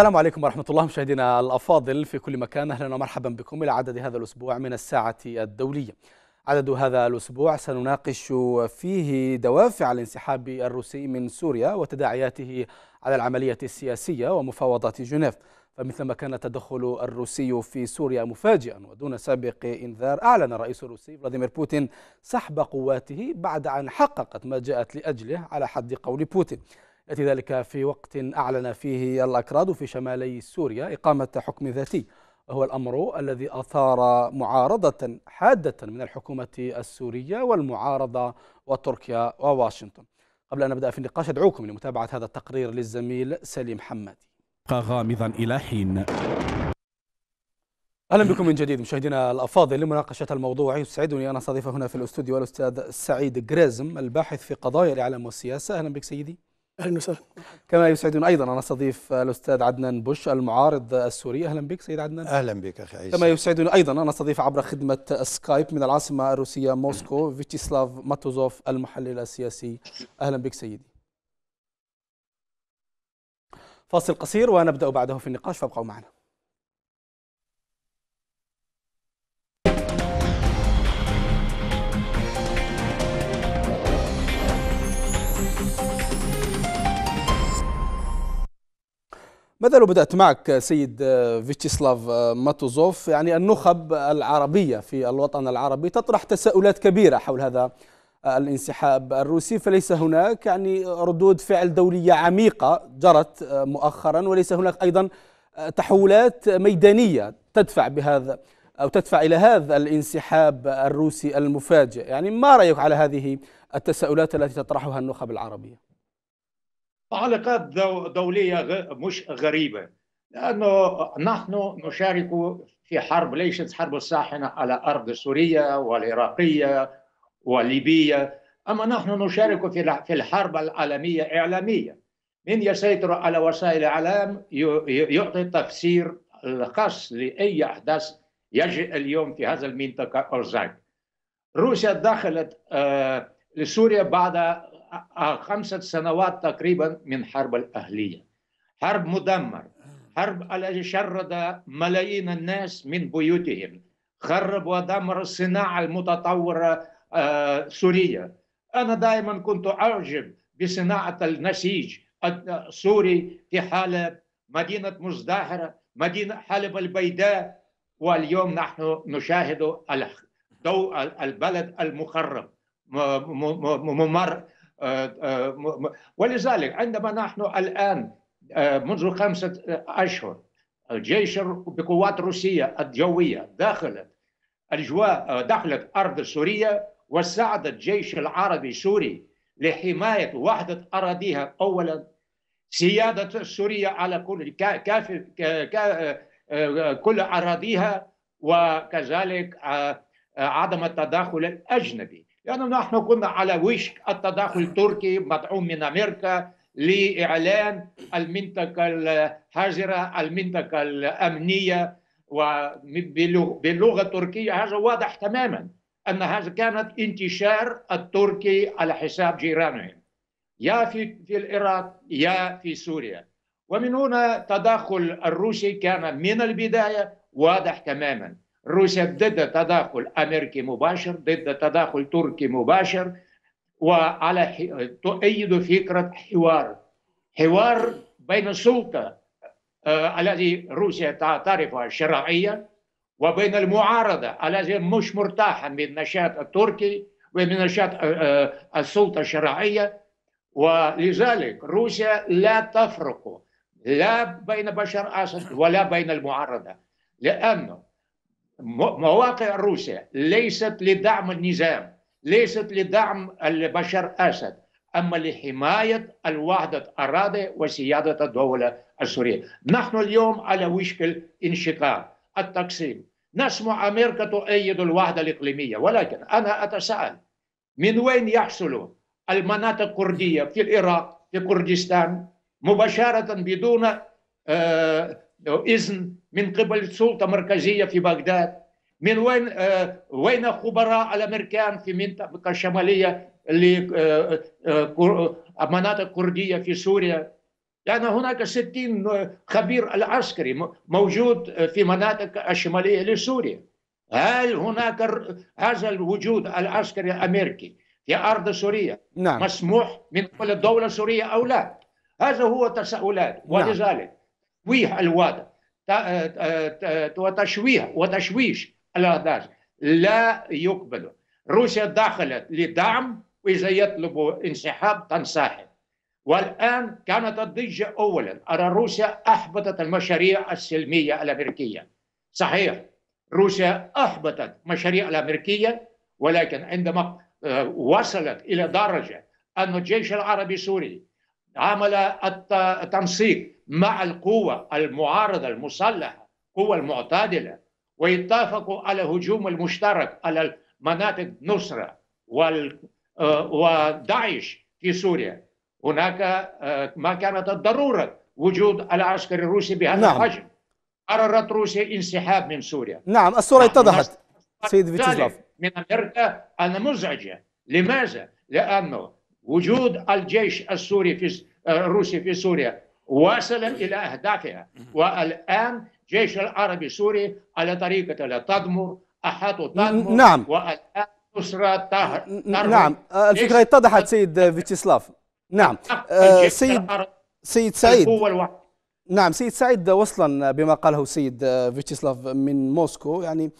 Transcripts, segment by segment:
السلام عليكم ورحمة الله مشاهدينا الأفاضل في كل مكان أهلا ومرحبا بكم إلى عدد هذا الأسبوع من الساعة الدولية عدد هذا الأسبوع سنناقش فيه دوافع الانسحاب الروسي من سوريا وتداعياته على العملية السياسية ومفاوضات جنيف فمثلما كان التدخل الروسي في سوريا مفاجئا ودون سابق انذار اعلن الرئيس الروسي فلاديمير بوتين سحب قواته بعد ان حققت ما جاءت لاجله على حد قول بوتين يأتي ذلك في وقت أعلن فيه الأكراد في شمالي سوريا إقامة حكم ذاتي هو الأمر الذي أثار معارضة حادة من الحكومة السورية والمعارضة وتركيا وواشنطن قبل أن نبدأ في النقاش أدعوكم لمتابعة هذا التقرير للزميل سليم حمادي غامضا إلى حين اهلا بكم من جديد مشاهدينا الافاضل لمناقشه الموضوع يسعدني ان استضيف هنا في الاستوديو الاستاذ سعيد جريزم الباحث في قضايا الاعلام والسياسه اهلا بك سيدي اهلا وسهلا كما يسعدني ايضا ان استضيف الاستاذ عدنان بوش المعارض السوري اهلا بك سيد عدنان اهلا بك اخي عيسى كما يسعدني ايضا ان استضيف عبر خدمه سكايب من العاصمه الروسيه موسكو فيتشيسلاف ماتوزوف المحلل السياسي اهلا بك سيدي فاصل قصير ونبدا بعده في النقاش فابقوا معنا ماذا لو بدأت معك سيد آه، فيتشيسلاف آه، ماتوزوف يعني النخب العربية في الوطن العربي تطرح تساؤلات كبيرة حول هذا آه، الانسحاب الروسي فليس هناك يعني ردود فعل دولية عميقة جرت مؤخرا وليس هناك أيضا تحولات ميدانية تدفع بهذا أو تدفع إلى هذا الانسحاب الروسي المفاجئ يعني ما رأيك على هذه التساؤلات التي تطرحها النخب العربية علاقات دولية مش غريبة لأنه نحن نشارك في حرب ليست حرب الساحنة على أرض سورية والعراقية والليبية أما نحن نشارك في الحرب العالمية إعلامية من يسيطر على وسائل الإعلام يعطي تفسير الخاص لأي أحداث يجري اليوم في هذا المنطقة أو ذاك روسيا دخلت آه، لسوريا بعد آه، خمسة سنوات تقريبا من حرب الأهلية حرب مدمر حرب التي شرد ملايين الناس من بيوتهم خرب ودمر الصناعة المتطورة آه، سورية أنا دائما كنت أعجب بصناعة النسيج السوري في حلب مدينة مزدهرة مدينة حلب البيداء واليوم نحن نشاهد ضوء البلد المخرب ممر آه، آه، ولذلك عندما نحن الآن آه، منذ خمسة أشهر الجيش بقوات روسية الجوية دخلت الجواء دخلت أرض سوريا وساعد الجيش العربي السوري لحماية وحدة أراضيها أولا سيادة سوريا على كل كاف كل أراضيها وكذلك عدم التدخل الأجنبي يعني نحن كنا على وشك التدخل التركي مدعوم من أمريكا لإعلان المنطقة الهاجرة المنطقة الأمنية وباللغة التركية هذا واضح تماما أن هذا كانت انتشار التركي على حساب جيرانهم يا في, في العراق يا في سوريا ومن هنا تدخل الروسي كان من البداية واضح تماما روسيا ضد تداخل أمريكي مباشر ضد تداخل تركي مباشر وعلى تؤيد فكرة حوار حوار بين السلطة آه، الذي روسيا تعترفها شرعيا وبين المعارضة التي مش مرتاحة من نشاط التركي ومن نشاط آه، آه، السلطة الشرعية ولذلك روسيا لا تفرق لا بين بشار أسد ولا بين المعارضة لأنه مواقع روسيا ليست لدعم النظام ليست لدعم البشر أسد أما لحماية الوحدة الأراضي وسيادة الدولة السورية نحن اليوم على وشك الانشقاق التقسيم نسمع أمريكا تؤيد الوحدة الإقليمية ولكن أنا أتساءل من وين يحصل المناطق الكردية في العراق في كردستان مباشرة بدون آه، آه، إذن من قبل سلطة مركزية في بغداد من وين آه، وين خبراء الأمريكان في منطقة الشمالية اللي آه، مناطق كردية في سوريا يعني هناك 60 خبير العسكري موجود في مناطق الشمالية لسوريا هل هناك هذا الوجود العسكري الأمريكي في أرض سوريا نعم. مسموح من قبل الدولة السورية أو لا هذا هو تساؤلات نعم. ولذلك نعم. تشويه الوضع آه، آه، آه، وتشويه وتشويش الأهداف لا يقبله روسيا دخلت لدعم وإذا يطلبوا انسحاب تنسحب والآن كانت الضجة أولا أرى روسيا أحبطت المشاريع السلمية الأمريكية صحيح روسيا أحبطت مشاريع الأمريكية ولكن عندما وصلت إلى درجة أن الجيش العربي السوري عمل التنسيق مع القوة المعارضة المسلحة قوة المعتدلة ويتفقوا على هجوم المشترك على مناطق نصرة آه، وداعش في سوريا هناك آه، ما كانت الضرورة وجود العسكر الروسي بهذا نعم. الحجم قررت روسيا انسحاب من سوريا نعم الصورة نعم. اتضحت سيد فيتشلاف من أمريكا أنا مزعجة لماذا؟ لأنه وجود الجيش السوري في آه، الروسي في سوريا واصلا إلى أهدافها والآن جيش العربي السوري على طريقة لا تضمر أحاطوا تضمر نعم والآن اسرى طهر نعم آه، الفكرة اتضحت سيد فيتشيسلاف نعم, نعم. آه، سيد سيد سعيد نعم سيد سعيد وصلا بما قاله السيد آه، فيتشيسلاف من موسكو يعني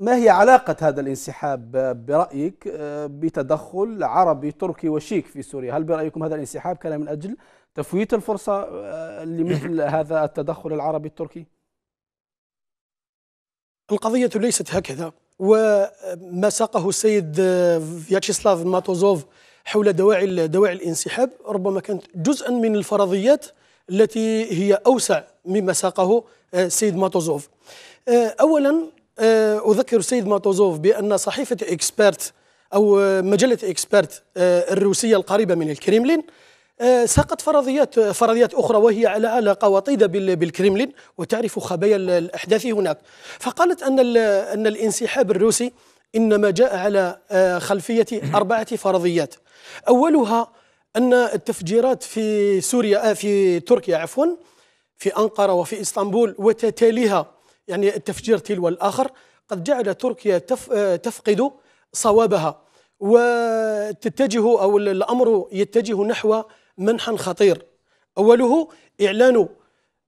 ما هي علاقة هذا الانسحاب برأيك بتدخل عربي تركي وشيك في سوريا هل برأيكم هذا الانسحاب كان من أجل تفويت الفرصة آه، لمثل هذا التدخل العربي التركي القضية ليست هكذا وما ساقه السيد آه، فياتشيسلاف ماتوزوف حول دواعي دواعي الانسحاب ربما كانت جزءا من الفرضيات التي هي اوسع مما ساقه آه، السيد ماتوزوف. اولا اذكر السيد ماتوزوف بان صحيفه اكسبرت او مجله اكسبرت الروسيه القريبه من الكريملين آه، ساقت فرضيات آه، فرضيات اخرى وهي على علاقه وطيده بالكرملين وتعرف خبايا الاحداث هناك فقالت ان ان الانسحاب الروسي انما جاء على آه، خلفيه اربعه فرضيات اولها ان التفجيرات في سوريا في تركيا عفوا في انقره وفي اسطنبول وتتاليها يعني التفجير تلو الاخر قد جعل تركيا تفقد صوابها وتتجه او الامر يتجه نحو منحا خطير أوله إعلان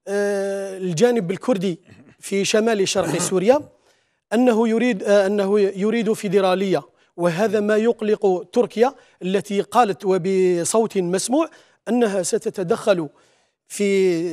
آه، الجانب الكردي في شمال شرق سوريا أنه يريد آه، أنه يريد فيدرالية وهذا ما يقلق تركيا التي قالت وبصوت مسموع أنها ستتدخل في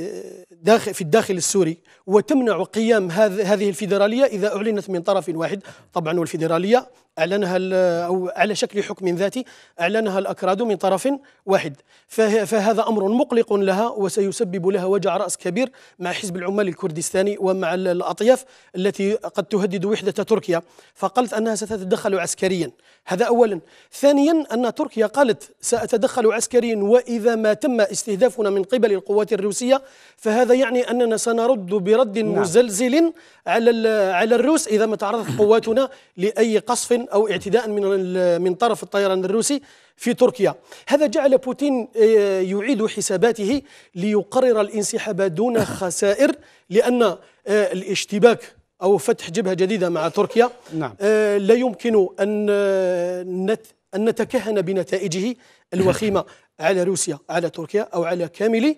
داخل في الداخل السوري وتمنع قيام هذه الفيدراليه اذا اعلنت من طرف واحد طبعا والفيدراليه أعلنها أو على شكل حكم ذاتي أعلنها الأكراد من طرف واحد فهذا أمر مقلق لها وسيسبب لها وجع رأس كبير مع حزب العمال الكردستاني ومع الأطياف التي قد تهدد وحدة تركيا فقالت أنها ستتدخل عسكريا هذا أولا ثانيا أن تركيا قالت سأتدخل عسكريا وإذا ما تم استهدافنا من قبل القوات الروسية فهذا يعني أننا سنرد برد نعم. مزلزل على على الروس إذا ما تعرضت قواتنا لأي قصف او اعتداء من من طرف الطيران الروسي في تركيا هذا جعل بوتين آه، يعيد حساباته ليقرر الانسحاب دون خسائر لان آه، الاشتباك او فتح جبهه جديده مع تركيا نعم. آه، لا يمكن ان نت ان نتكهن بنتائجه الوخيمه على روسيا على تركيا او على كامل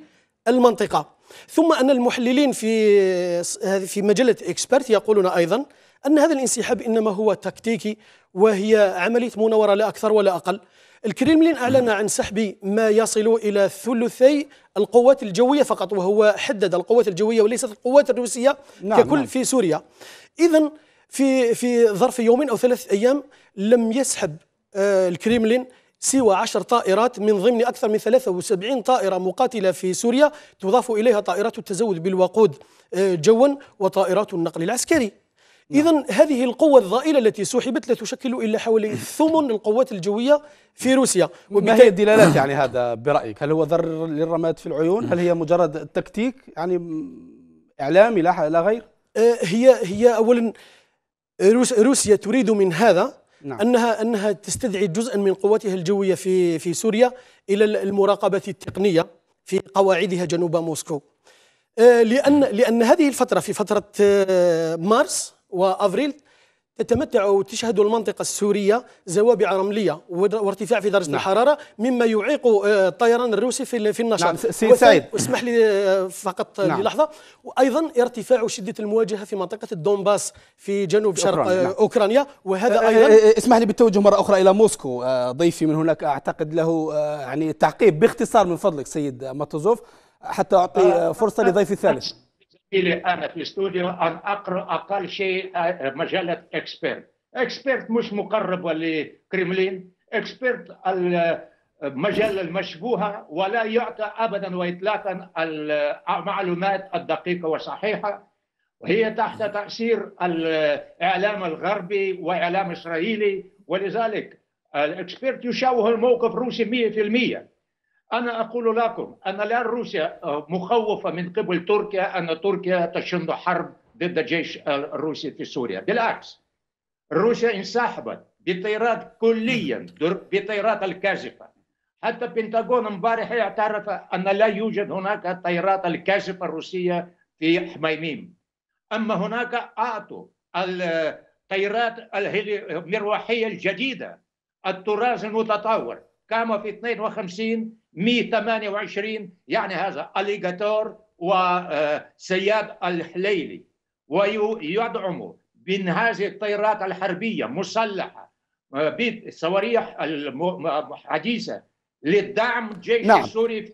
المنطقه ثم ان المحللين في في مجله اكسبرت يقولون ايضا أن هذا الانسحاب إنما هو تكتيكي وهي عملية مناورة لا أكثر ولا أقل الكريملين أعلن عن سحب ما يصل إلى ثلثي القوات الجوية فقط وهو حدد القوات الجوية وليست القوات الروسية نعم ككل نعم. في سوريا إذا في في ظرف يوم أو ثلاث أيام لم يسحب آه، الكريملين سوى عشر طائرات من ضمن أكثر من 73 طائرة مقاتلة في سوريا تضاف إليها طائرات التزود بالوقود آه، جوا وطائرات النقل العسكري نعم. إذا هذه القوة الضائلة التي سحبت لا تشكل إلا حوالي ثمن القوات الجوية في روسيا ما هي الدلالات يعني هذا برأيك هل هو ضرر للرماد في العيون هل هي مجرد تكتيك يعني إعلامي لا غير آه، هي هي أولا روسيا تريد من هذا نعم. انها انها تستدعي جزءا من قواتها الجويه في في سوريا الى المراقبه التقنيه في قواعدها جنوب موسكو آه، لان لان هذه الفتره في فتره آه، مارس وأفريل تتمتع وتشهد تشهد المنطقة السورية زوابع رملية وارتفاع في درجة نعم. الحرارة مما يعيق الطيران آه، الروسي في النشاط نعم سيد سعيد اسمح لي آه، فقط نعم. للحظة وأيضا ارتفاع شدة المواجهة في منطقة الدونباس في جنوب شرق أوكرانيا, نعم. آه، أوكرانيا وهذا أيضا اسمح لي بالتوجه مرة أخرى إلى موسكو ضيفي من هناك أعتقد له يعني تعقيب باختصار من فضلك سيد ماتوزوف حتى أعطي فرصة لضيفي الثالث إلي أنا في استوديو أن أقرأ أقل شيء آه، مجلة إكسبيرت إكسبيرت مش مقرب لكريملين إكسبيرت المجلة آه، المشبوهة ولا يعطى أبدا وإطلاقا المعلومات الدقيقة وصحيحة وهي تحت تأثير الإعلام الغربي وإعلام إسرائيلي ولذلك الإكسبيرت آه، يشوه الموقف الروسي 100% أنا أقول لكم أن الآن روسيا آه، مخوفة من قبل تركيا أن تركيا تشن حرب ضد الجيش آه، الروسي في سوريا بالعكس روسيا انسحبت بطيرات كليا بطيرات الكاذفة حتى البنتاغون امبارح اعترف أن لا يوجد هناك طيارات الكاذفة الروسية في حميميم أما هناك أعطوا الطيارات آه، المروحية الجديدة الطراز المتطور قاموا في 52 128 يعني هذا أليغاتور وسياد الحليلي ويدعم من هذه الطيارات الحربية مسلحة بصواريخ حديثة للدعم الجيش نعم. السوري في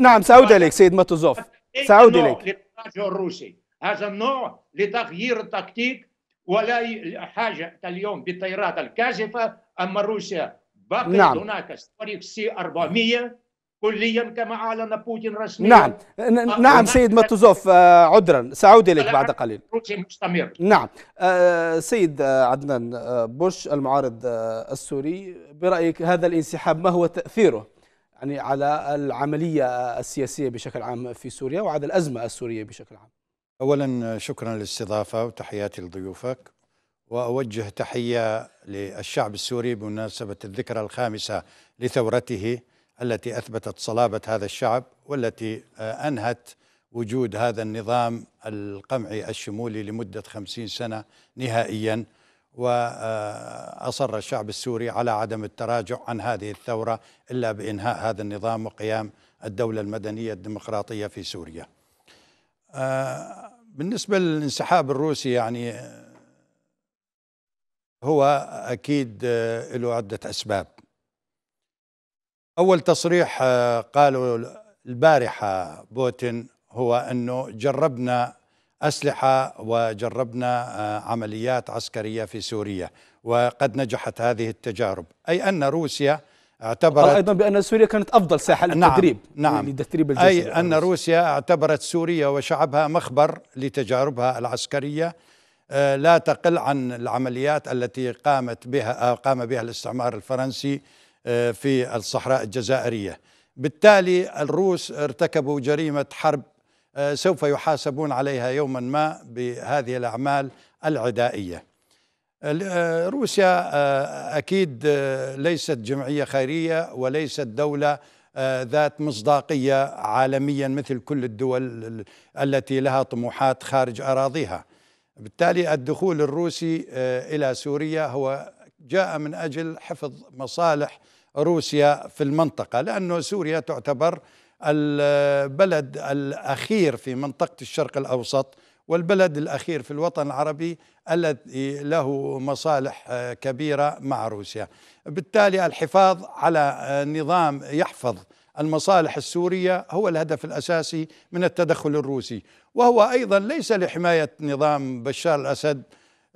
نعم سأعود إليك سيد ماتوزوف سأعود إليك الروسي هذا النوع لتغيير التكتيك ولا حاجة اليوم بالطيارات الكاذفة أما روسيا باقي نعم. هناك ستوريك سي 400 كليا كما اعلن بوتين رسميا نعم آه، نعم سيد ماتوزوف آه، عذرا ساعود اليك بعد قليل مستمر نعم آه، سيد عدنان بوش المعارض السوري برايك هذا الانسحاب ما هو تاثيره يعني على العمليه السياسيه بشكل عام في سوريا وعلى الازمه السوريه بشكل عام اولا شكرا للاستضافه وتحياتي لضيوفك وأوجه تحية للشعب السوري بمناسبة الذكرى الخامسة لثورته التي أثبتت صلابة هذا الشعب والتي آه، أنهت وجود هذا النظام القمعي الشمولي لمدة خمسين سنة نهائيا وأصر الشعب السوري على عدم التراجع عن هذه الثورة إلا بإنهاء هذا النظام وقيام الدولة المدنية الديمقراطية في سوريا آه، بالنسبة للانسحاب الروسي يعني آه، هو أكيد آه، له عدة أسباب أول تصريح آه، قالوا البارحة بوتين هو أنه جربنا أسلحة وجربنا آه، عمليات عسكرية في سوريا وقد نجحت هذه التجارب أي أن روسيا اعتبرت أيضا بأن سوريا كانت أفضل ساحة نعم، للتدريب نعم, نعم لتدريب الجيش أي أن روسيا اعتبرت سوريا وشعبها مخبر لتجاربها العسكرية آه، لا تقل عن العمليات التي قامت بها آه، قام بها الاستعمار الفرنسي آه، في الصحراء الجزائريه بالتالي الروس ارتكبوا جريمه حرب سوف يحاسبون عليها يوما ما بهذه الاعمال العدائيه روسيا اكيد ليست جمعيه خيريه وليست دوله ذات مصداقيه عالميا مثل كل الدول التي لها طموحات خارج اراضيها بالتالي الدخول الروسي آه، إلى سوريا هو جاء من أجل حفظ مصالح روسيا في المنطقة لأنه سوريا تعتبر البلد الأخير في منطقة الشرق الأوسط والبلد الأخير في الوطن العربي الذي له مصالح آه، كبيرة مع روسيا بالتالي الحفاظ على آه، نظام يحفظ المصالح السورية هو الهدف الأساسي من التدخل الروسي وهو أيضا ليس لحماية نظام بشار الأسد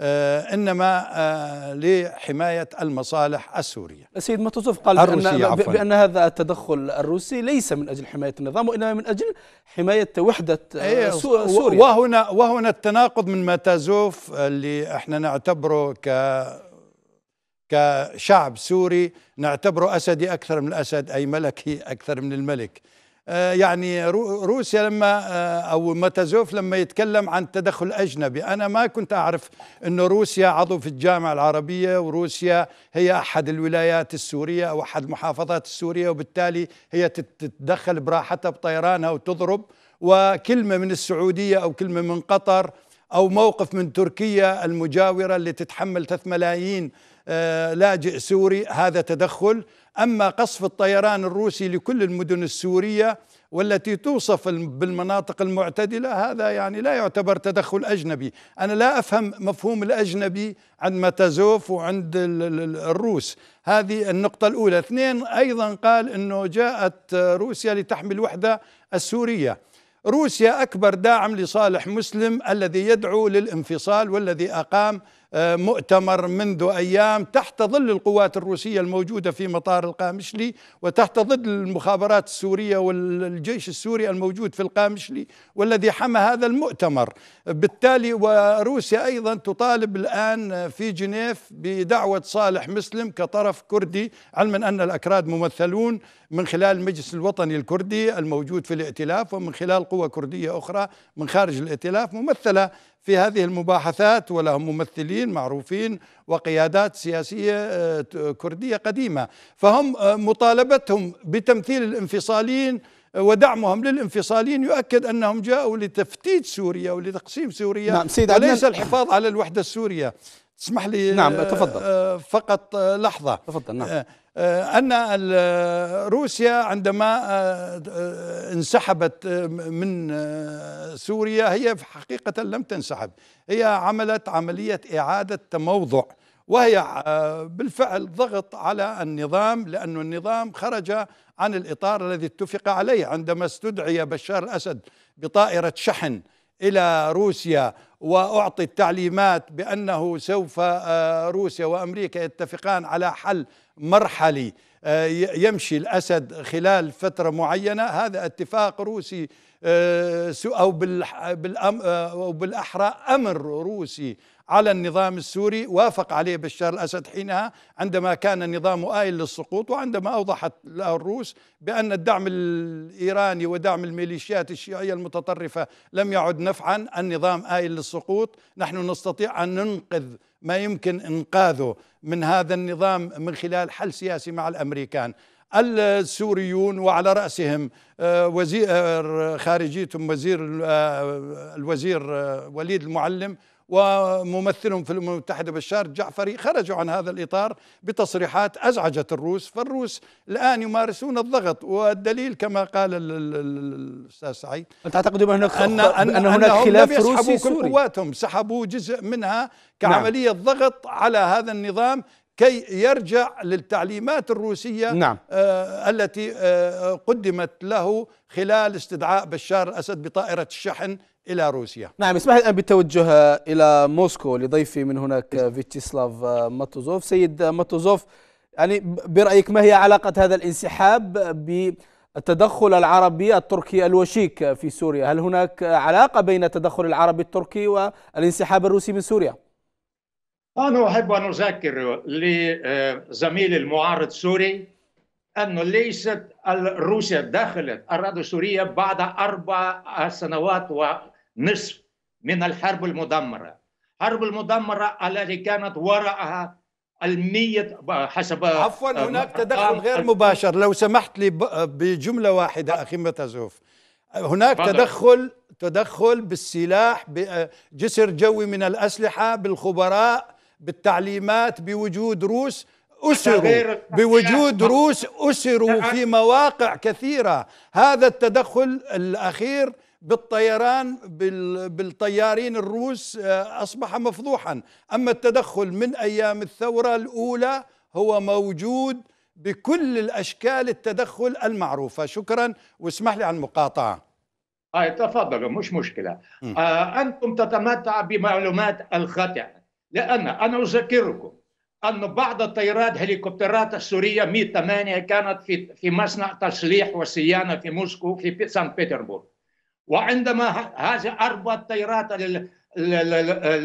آه، انما آه، لحمايه المصالح السوريه. سيد متوسوف قال بأن, بان هذا التدخل الروسي ليس من اجل حمايه النظام وانما من اجل حمايه وحده آه، أيه سوريا. وهنا وهنا التناقض من متازوف اللي احنا نعتبره ك كشعب سوري نعتبره أسدي أكثر من الأسد أي ملكي أكثر من الملك آه، يعني روسيا لما آه، أو متازوف لما يتكلم عن تدخل أجنبي أنا ما كنت أعرف أن روسيا عضو في الجامعة العربية وروسيا هي أحد الولايات السورية أو أحد المحافظات السورية وبالتالي هي تتدخل براحتها بطيرانها وتضرب وكلمة من السعودية أو كلمة من قطر أو موقف من تركيا المجاورة اللي تتحمل 3 ملايين آه، لاجئ سوري هذا تدخل أما قصف الطيران الروسي لكل المدن السورية والتي توصف بالمناطق المعتدلة هذا يعني لا يعتبر تدخل أجنبي أنا لا أفهم مفهوم الأجنبي عند متازوف وعند الروس هذه النقطة الأولى اثنين أيضا قال أنه جاءت روسيا لتحمي الوحدة السورية روسيا أكبر داعم لصالح مسلم الذي يدعو للانفصال والذي أقام آه، مؤتمر منذ أيام تحت ظل القوات الروسية الموجودة في مطار القامشلي وتحت ظل المخابرات السورية والجيش السوري الموجود في القامشلي والذي حمى هذا المؤتمر بالتالي وروسيا أيضا تطالب الآن في جنيف بدعوة صالح مسلم كطرف كردي علما أن الأكراد ممثلون من خلال المجلس الوطني الكردي الموجود في الائتلاف ومن خلال قوى كردية أخرى من خارج الائتلاف ممثلة في هذه المباحثات ولهم ممثلين معروفين وقيادات سياسية آه، كردية قديمة فهم آه، مطالبتهم بتمثيل الانفصاليين آه، ودعمهم للانفصاليين يؤكد انهم جاءوا لتفتيت سوريا ولتقسيم سوريا نعم سيد وليس الحفاظ على الوحده السوريه تسمح لي نعم تفضل آه، آه، فقط آه، لحظة تفضل نعم أن روسيا عندما انسحبت من سوريا هي حقيقة لم تنسحب هي عملت عملية إعادة تموضع وهي بالفعل ضغط على النظام لأن النظام خرج عن الإطار الذي اتفق عليه عندما استدعي بشار الأسد بطائرة شحن الى روسيا واعطي التعليمات بانه سوف آه، روسيا وامريكا يتفقان على حل مرحلي آه، يمشي الاسد خلال فتره معينه هذا اتفاق روسي آه، او بالاحرى امر روسي على النظام السوري وافق عليه بشار الأسد حينها عندما كان النظام آيل للسقوط وعندما أوضحت له الروس بأن الدعم الإيراني ودعم الميليشيات الشيعية المتطرفة لم يعد نفعا النظام آيل للسقوط نحن نستطيع أن ننقذ ما يمكن إنقاذه من هذا النظام من خلال حل سياسي مع الأمريكان السوريون وعلى رأسهم آه، وزير آه، خارجيتهم وزير آه، الوزير وليد المعلم وممثلهم في الامم المتحده بشار الجعفري خرجوا عن هذا الاطار بتصريحات ازعجت الروس فالروس الان يمارسون الضغط والدليل كما قال الاستاذ سعيد انت تعتقد ان هناك أن, أن, أن هناك خلاف روسي سوري قواتهم سحبوا جزء منها نعم. كعمليه نعم. ضغط على هذا النظام كي يرجع للتعليمات الروسية نعم. آه التي آه قدمت له خلال استدعاء بشار الأسد بطائرة الشحن إلى روسيا نعم اسمح الآن بالتوجه إلى موسكو لضيفي من هناك إيه. فيتشيسلاف ماتوزوف سيد ماتوزوف يعني برأيك ما هي علاقة هذا الانسحاب بالتدخل العربي التركي الوشيك في سوريا هل هناك علاقة بين التدخل العربي التركي والانسحاب الروسي من سوريا؟ أنا أحب أن أذكر لزميلي المعارض السوري أن ليست روسيا دخلت أراضي سوريا بعد أربع سنوات نصف من الحرب المدمرة حرب المدمرة التي كانت وراءها المية حسب عفوا آه، هناك تدخل غير مباشر لو سمحت لي بجملة واحدة أخي متزوف هناك فضل. تدخل تدخل بالسلاح بجسر آه، جوي من الأسلحة بالخبراء بالتعليمات بوجود روس أسروا بوجود روس أسروا في مواقع كثيرة هذا التدخل الأخير بالطيران بالطيارين الروس آه، أصبح مفضوحا أما التدخل من أيام الثورة الأولى هو موجود بكل الأشكال التدخل المعروفة شكرا واسمح لي عن المقاطعة اي آه، تفضلوا مش مشكلة آه أنتم تتمتع بمعلومات الخاطئة لأن أنا أذكركم أن بعض الطيارات هليكوبترات السورية 108 كانت في في مصنع تصليح وصيانة في موسكو في سان بيترسبورغ وعندما هذه أربع طيارات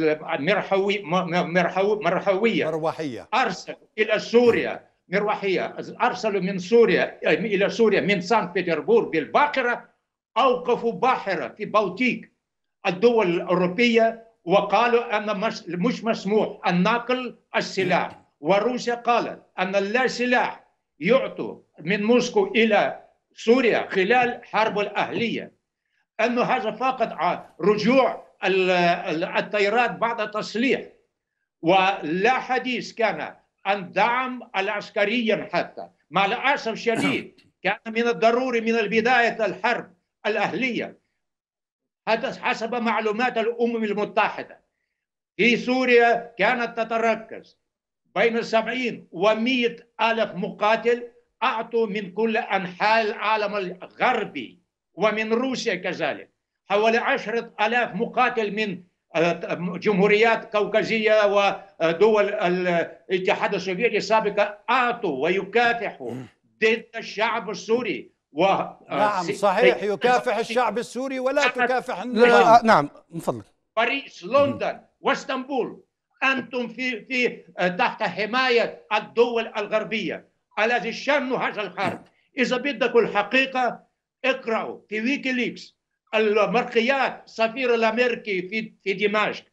المرحوي مرحوي مروحية مروحية أرسل إلى سوريا مروحية أرسلوا من سوريا يعني إلى سوريا من سان بطرسبرغ بالباخرة أوقفوا باخرة في بوتيك الدول الأوروبية وقالوا أن مش مسموح النقل السلاح وروسيا قالت أن لا سلاح يعطوا من موسكو إلى سوريا خلال حرب الأهلية انه هذا فقط رجوع التيارات بعد تصليح ولا حديث كان عن دعم العسكريا حتى مع الاسف الشديد نعم. كان من الضروري من البدايه الحرب الاهليه حسب معلومات الامم المتحده في سوريا كانت تتركز بين 70 و100 ألف مقاتل أعطوا من كل أنحاء العالم الغربي ومن روسيا كذلك حوالي عشرة ألاف مقاتل من آه، جمهوريات كوكازية ودول الاتحاد السوفيتي السابقة أعطوا ويكافحوا ضد الشعب السوري و... آه، نعم صحيح يكافح الشعب السوري ولا تكافح النظام نعم من فضلك باريس لندن واسطنبول أنتم في في آه، تحت حماية الدول الغربية الذي شنوا هذا الحرب إذا بدكم الحقيقة اقرأوا في ويكيليكس المرقيات سفير الأمريكي في في دمشق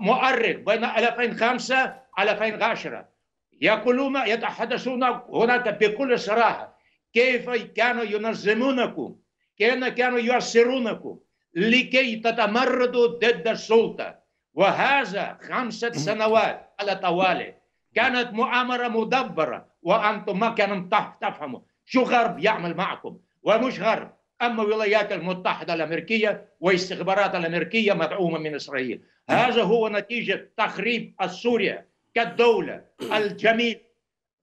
مؤرخ بين 2005 2010 يقولون يتحدثون هناك بكل صراحة كيف كانوا ينظمونكم كيف كانوا يؤثرونكم لكي تتمردوا ضد السلطة وهذا خمسة سنوات على طوالي كانت مؤامرة مدبرة وأنتم ما كانوا تفهموا شو غرب يعمل معكم ومش غرب أما الولايات المتحدة الأمريكية واستخبارات الأمريكية مدعومة من إسرائيل هذا هو نتيجة تخريب سوريا كدولة الجميل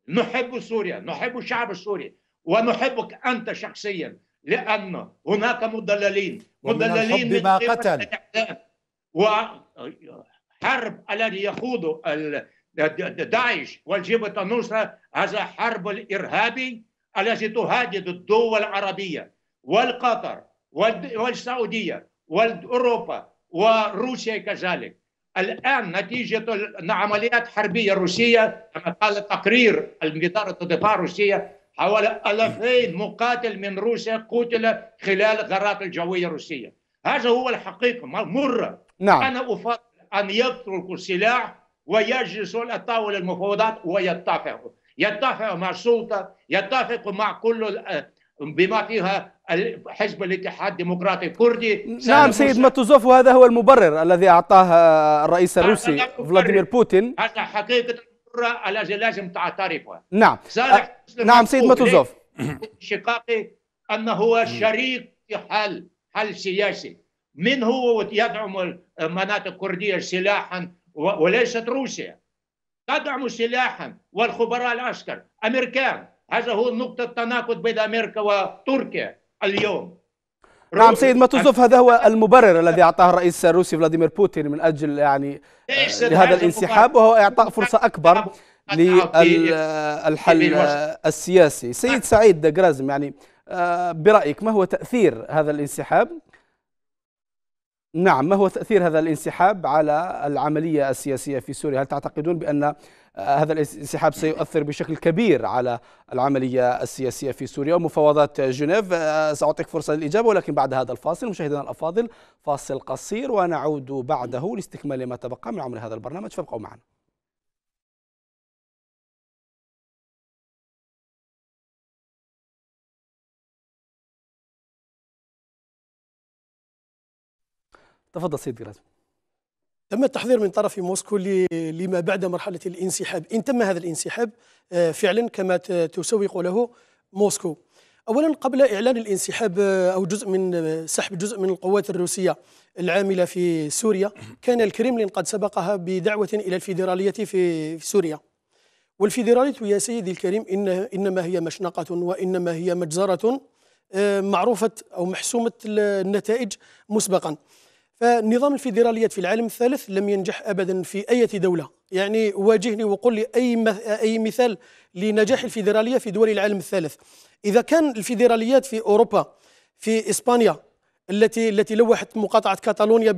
نحب سوريا نحب الشعب السوري ونحبك أنت شخصيا لأن هناك مدللين مدللين من قتل وحرب الذي يخوض داعش والجبهة النصرة هذا حرب الإرهابي التي تهدد الدول العربية والقطر والسعودية والأوروبا وروسيا كذلك الآن نتيجة العمليات الحربية الروسية كما قال تقرير وزارة الدفاع الروسية حوالي 2000 مقاتل من روسيا قتل خلال غارات الجوية الروسية هذا هو الحقيقة مرة نعم. أنا أفضل أن يتركوا السلاح ويجلسوا على طاولة المفاوضات ويتفقوا يتفق مع السلطة يتفق مع كل آه، بما فيها حزب الاتحاد الديمقراطي الكردي نعم سيد ماتوزوف وهذا هو المبرر الذي أعطاه الرئيس الروسي فلاديمير بوتين هذا حقيقة الذي لازم تعترفها نعم نعم سيد ماتوزوف شقاقي أنه هو شريك في حل حل سياسي من هو يدعم المناطق الكردية سلاحا وليست روسيا تدعم سلاحا والخبراء العسكر امريكان هذا هو نقطه التناقض بين امريكا وتركيا اليوم نعم سيد ماتوزوف هذا هو المبرر الذي اعطاه الرئيس الروسي فلاديمير بوتين من اجل يعني آه، لهذا الانسحاب وهو اعطاء فرصه اكبر للحل السياسي سيد آه. سعيد جرازم يعني آه، برايك ما هو تاثير هذا الانسحاب نعم ما هو تأثير هذا الانسحاب على العملية السياسية في سوريا هل تعتقدون بأن هذا الانسحاب سيؤثر بشكل كبير على العملية السياسية في سوريا ومفاوضات جنيف سأعطيك فرصة للإجابة ولكن بعد هذا الفاصل مشاهدينا الأفاضل فاصل قصير ونعود بعده لاستكمال ما تبقى من عمر هذا البرنامج فابقوا معنا تفضل سيد جرازم تم التحذير من طرف موسكو لما بعد مرحلة الانسحاب إن تم هذا الانسحاب آه، فعلا كما تسوق له موسكو اولا قبل اعلان الانسحاب آه، او جزء من آه، سحب جزء من القوات الروسيه العامله في سوريا كان الكريملين قد سبقها بدعوه الى الفيدراليه في سوريا والفيدراليه يا سيدي الكريم إن انما هي مشنقه وانما هي مجزره معروفه او محسومه النتائج مسبقا فالنظام الفيدراليات في العالم الثالث لم ينجح ابدا في اي دوله يعني واجهني وقل لي اي اي مثال لنجاح الفيدراليه في دول العالم الثالث اذا كان الفيدراليات في اوروبا في اسبانيا التي التي لوحت مقاطعه كاتالونيا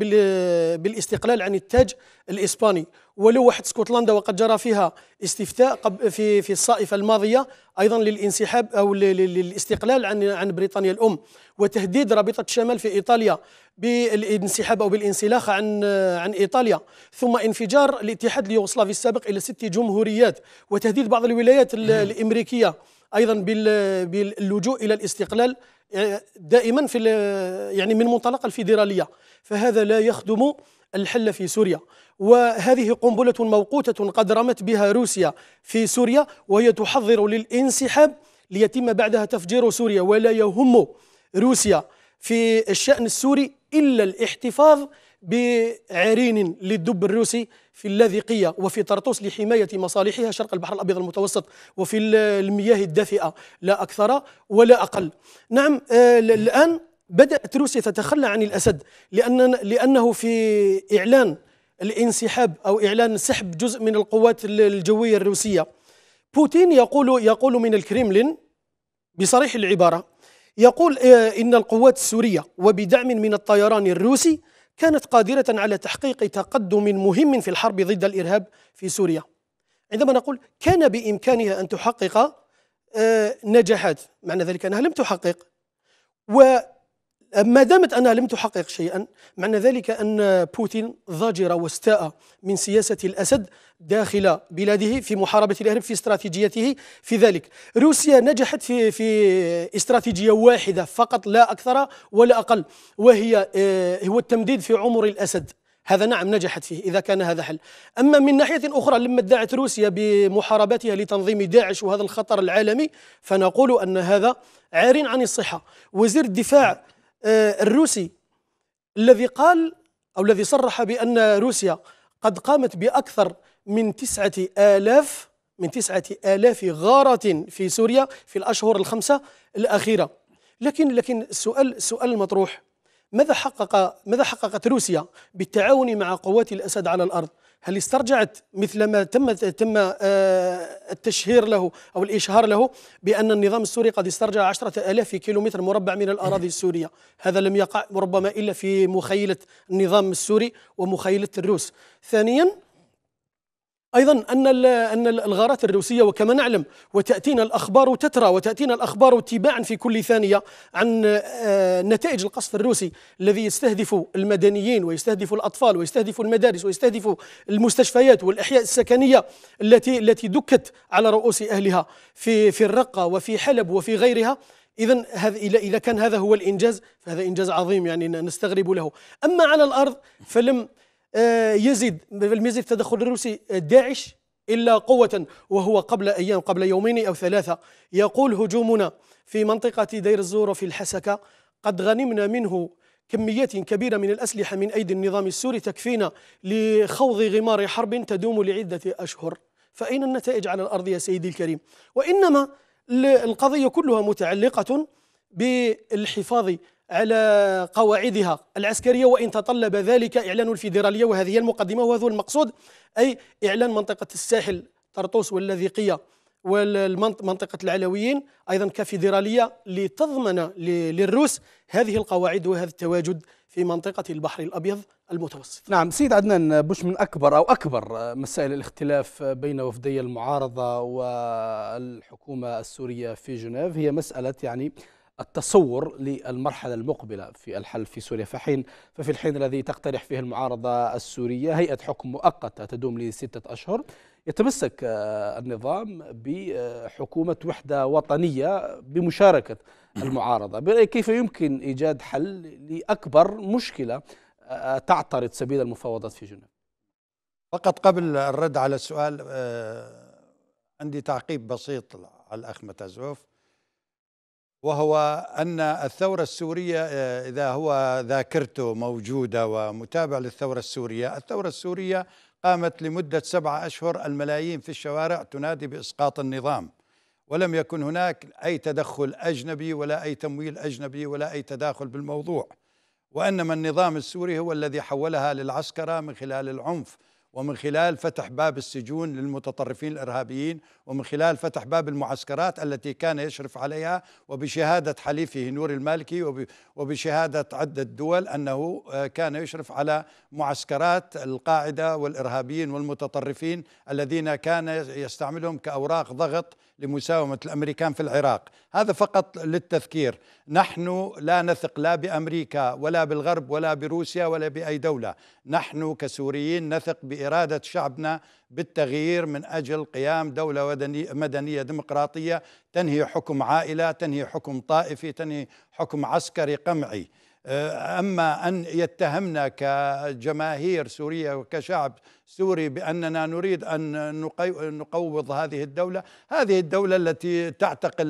بالاستقلال عن التاج الاسباني ولوحت اسكتلندا وقد جرى فيها استفتاء في في الصائفه الماضيه ايضا للانسحاب او للاستقلال عن عن بريطانيا الام وتهديد رابطه الشمال في ايطاليا بالانسحاب او بالانسلاخ عن عن ايطاليا ثم انفجار الاتحاد اليوغوسلافي السابق الى ست جمهوريات وتهديد بعض الولايات الامريكيه ايضا باللجوء الى الاستقلال دائما في يعني من منطلق الفيدراليه فهذا لا يخدم الحل في سوريا وهذه قنبله موقوته قد رمت بها روسيا في سوريا وهي تحضر للانسحاب ليتم بعدها تفجير سوريا ولا يهم روسيا في الشان السوري الا الاحتفاظ بعرين للدب الروسي في اللاذقية وفي طرطوس لحماية مصالحها شرق البحر الأبيض المتوسط وفي المياه الدافئة لا أكثر ولا أقل نعم آه، الآن بدأت روسيا تتخلى عن الأسد لأن لأنه في إعلان الانسحاب أو إعلان سحب جزء من القوات الجوية الروسية بوتين يقول يقول من الكريملين بصريح العبارة يقول آه، إن القوات السورية وبدعم من الطيران الروسي كانت قادرة على تحقيق تقدم مهم في الحرب ضد الإرهاب في سوريا عندما نقول كان بإمكانها أن تحقق آه، نجاحات معنى ذلك أنها لم تحقق و ما دامت أنها لم تحقق شيئا معنى ذلك أن بوتين ضجر واستاء من سياسة الأسد داخل بلاده في محاربة الإرهاب في استراتيجيته في ذلك روسيا نجحت في, في استراتيجية واحدة فقط لا أكثر ولا أقل وهي آه، هو التمديد في عمر الأسد هذا نعم نجحت فيه إذا كان هذا حل أما من ناحية أخرى لما ادعت روسيا بمحاربتها لتنظيم داعش وهذا الخطر العالمي فنقول أن هذا عار عن الصحة وزير الدفاع آه، الروسي الذي قال أو الذي صرح بأن روسيا قد قامت بأكثر من تسعة آلاف من تسعة آلاف غارة في سوريا في الأشهر الخمسة الأخيرة لكن لكن السؤال السؤال المطروح ماذا حقق ماذا حققت روسيا بالتعاون مع قوات الأسد على الأرض هل استرجعت مثل ما تم تم آه، التشهير له او الاشهار له بان النظام السوري قد استرجع عشرة ألاف كيلومتر مربع من الاراضي السوريه، هذا لم يقع ربما الا في مخيله النظام السوري ومخيله الروس. ثانيا ايضا ان ان الغارات الروسيه وكما نعلم وتاتينا الاخبار تترى وتاتينا الاخبار تباعا في كل ثانيه عن آه، نتائج القصف الروسي الذي يستهدف المدنيين ويستهدف الاطفال ويستهدف المدارس ويستهدف المستشفيات والاحياء السكنيه التي التي دكت على رؤوس اهلها في في الرقه وفي حلب وفي غيرها اذا هذا اذا كان هذا هو الانجاز فهذا انجاز عظيم يعني نستغرب له اما على الارض فلم آه، يزد بالمزيد التدخل الروسي آه، داعش إلا قوة وهو قبل أيام قبل يومين أو ثلاثة يقول هجومنا في منطقة دير الزور في الحسكة قد غنمنا منه كميات كبيرة من الأسلحة من أيدي النظام السوري تكفينا لخوض غمار حرب تدوم لعدة أشهر فأين النتائج على الأرض يا سيدي الكريم وإنما القضية كلها متعلقة بالحفاظ على قواعدها العسكرية وإن تطلب ذلك إعلان الفيدرالية وهذه المقدمة وهذا المقصود أي إعلان منطقة الساحل طرطوس واللاذقية ومنطقة العلويين أيضا كفيدرالية لتضمن للروس هذه القواعد وهذا التواجد في منطقة البحر الأبيض المتوسط نعم سيد عدنان بوش من أكبر أو أكبر مسائل الاختلاف بين وفدي المعارضة والحكومة السورية في جنيف هي مسألة يعني التصور للمرحلة المقبلة في الحل في سوريا فحين ففي الحين الذي تقترح فيه المعارضة السورية هيئة حكم مؤقتة تدوم لستة أشهر يتمسك آه، النظام بحكومة وحدة وطنية بمشاركة المعارضة كيف يمكن إيجاد حل لأكبر مشكلة آه، تعترض سبيل المفاوضات في جنوب فقط قبل الرد على السؤال آه، عندي تعقيب بسيط على الأخ متازوف وهو أن الثورة السورية آه، إذا هو ذاكرته موجودة ومتابع للثورة السورية الثورة السورية قامت لمدة سبعة أشهر الملايين في الشوارع تنادي بإسقاط النظام ولم يكن هناك أي تدخل أجنبي ولا أي تمويل أجنبي ولا أي تداخل بالموضوع وإنما النظام السوري هو الذي حولها للعسكرة من خلال العنف ومن خلال فتح باب السجون للمتطرفين الإرهابيين ومن خلال فتح باب المعسكرات التي كان يشرف عليها وبشهادة حليفه نور المالكي وبشهادة عدة دول أنه آه، كان يشرف على معسكرات القاعدة والإرهابيين والمتطرفين الذين كان يستعملهم كأوراق ضغط لمساومة الأمريكان في العراق هذا فقط للتذكير نحن لا نثق لا بأمريكا ولا بالغرب ولا بروسيا ولا بأي دولة نحن كسوريين نثق بإرادة شعبنا بالتغيير من أجل قيام دولة مدنية ديمقراطية تنهي حكم عائلة تنهي حكم طائفي تنهي حكم عسكري قمعي آه، أما أن يتهمنا كجماهير سورية وكشعب سوري بأننا نريد أن نقوض هذه الدولة هذه الدولة التي تعتقل